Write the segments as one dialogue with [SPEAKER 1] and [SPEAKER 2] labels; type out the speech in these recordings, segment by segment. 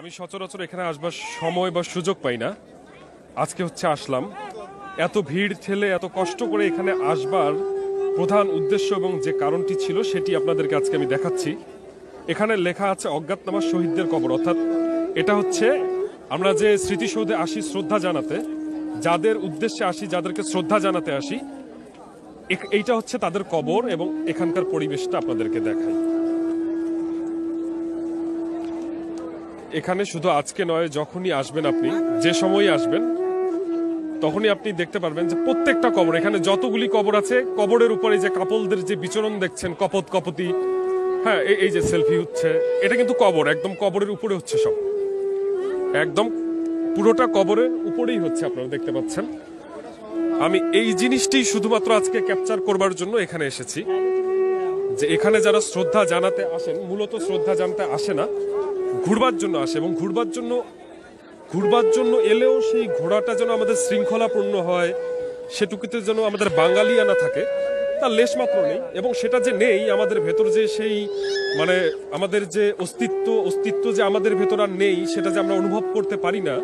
[SPEAKER 1] আমি সচরাচর এখানে আসবার সময় বা সুযোগ পাই না আজকে হচ্ছে আসলাম এত ভিড় ঠেলে এত কষ্ট করে এখানে আসবার প্রধান উদ্দেশ্য এবং যে কারণটি ছিল সেটি আপনাদেরকে আজকে আমি দেখাচ্ছি এখানে লেখা আছে অজ্ঞাতনামা শহীদদের কবর অর্থাৎ এটা হচ্ছে আমরা যে স্মৃতিসৌধে আসি শ্রদ্ধা জানাতে যাদের উদ্দেশ্যে আসি যাদেরকে শ্রদ্ধা জানাতে আসি এইটা হচ্ছে তাদের কবর এবং এখানকার পরিবেশটা আপনাদেরকে দেখায় এখানে শুধু আজকে নয় যখনই আসবেন আপনি যে সময় আসবেন তখনই আপনি দেখতে পারবেন যে প্রত্যেকটা কবর এখানে যতগুলি কবর আছে কবরের উপরে যে কাপলদের যে বিচরণ দেখছেন কপত কপতি হ্যাঁ এই যে সেলফি হচ্ছে এটা কিন্তু কবর একদম কবরের উপরে হচ্ছে সব একদম পুরোটা কবরের উপরেই হচ্ছে আপনারা দেখতে পাচ্ছেন আমি এই জিনিসটি শুধুমাত্র আজকে ক্যাপচার করবার জন্য এখানে এসেছি যে এখানে যারা শ্রদ্ধা জানাতে আসেন মূলত শ্রদ্ধা জানতে আসে না ঘুরবার জন্য আসে এবং ঘুরবার জন্য ঘুরবার জন্য এলেও সেই ঘোড়াটা যেন আমাদের শৃঙ্খলাপূর্ণ হয় সেটুকুতে যেন আমাদের বাঙালিয়ানা থাকে তার লেশমাত্র নেই এবং সেটা যে নেই আমাদের ভেতর যে সেই মানে আমাদের যে অস্তিত্ব অস্তিত্ব যে আমাদের ভেতর আর নেই সেটা যে আমরা অনুভব করতে পারি না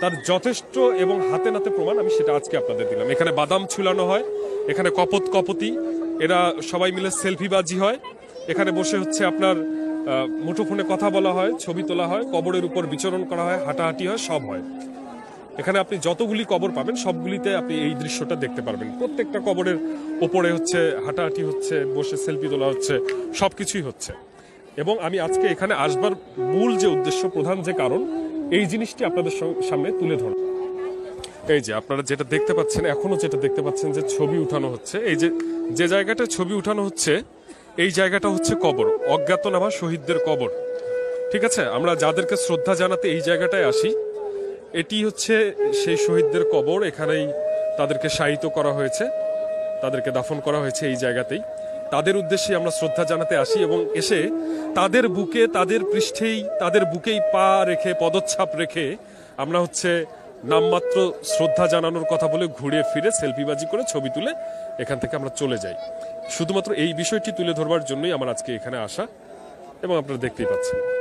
[SPEAKER 1] তার যথেষ্ট এবং হাতে নাতে প্রমাণ আমি সেটা আজকে আপনাদের দিলাম এখানে বাদাম ছুলানো হয় এখানে কপত কপতি এরা সবাই মিলে সেলফিবাজি হয় এখানে বসে হচ্ছে আপনার মুঠোফোনে কথা বলা হয় ছবি তোলা হয় কবরের উপর বিচরণ করা হয় হাঁটাহাঁটি হয় সব হয় এখানে আপনি যতগুলি কবর পাবেন সবগুলিতে আপনি এই দৃশ্যটা দেখতে পারবেন প্রত্যেকটা কবরের ওপরে হচ্ছে হাঁটাহাঁটি হচ্ছে বসে সেলফি তোলা হচ্ছে সব কিছুই হচ্ছে এবং আমি আজকে এখানে আসবার মূল যে উদ্দেশ্য প্রধান যে কারণ এই জিনিসটি আপনাদের সামনে তুলে ধরুন এই যে আপনারা যেটা দেখতে পাচ্ছেন এখনও যেটা দেখতে পাচ্ছেন যে ছবি উঠানো হচ্ছে এই যে যে জায়গাটা ছবি উঠানো হচ্ছে এই জায়গাটা হচ্ছে কবর অজ্ঞাতনামা শহীদদের কবর ঠিক আছে আমরা যাদেরকে শ্রদ্ধা জানাতে এই জায়গাটায় আসি এটি হচ্ছে সেই শহীদদের কবর এখানেই তাদেরকে শায়িত করা হয়েছে তাদেরকে দাফন করা হয়েছে এই জায়গাতেই তাদের উদ্দেশ্যে আমরা শ্রদ্ধা জানাতে আসি এবং এসে তাদের বুকে তাদের পৃষ্ঠেই তাদের বুকেই পা রেখে পদচ্ছাপ রেখে আমরা হচ্ছে নামমাত্র শ্রদ্ধা জানানোর কথা বলে ঘুরে ফিরে সেলফিবাজি করে ছবি তুলে এখান থেকে আমরা চলে যাই শুধুমাত্র এই বিষয়টি তুলে ধরবার জন্যই আমার আজকে এখানে আসা এবং আপনারা দেখতেই পাচ্ছেন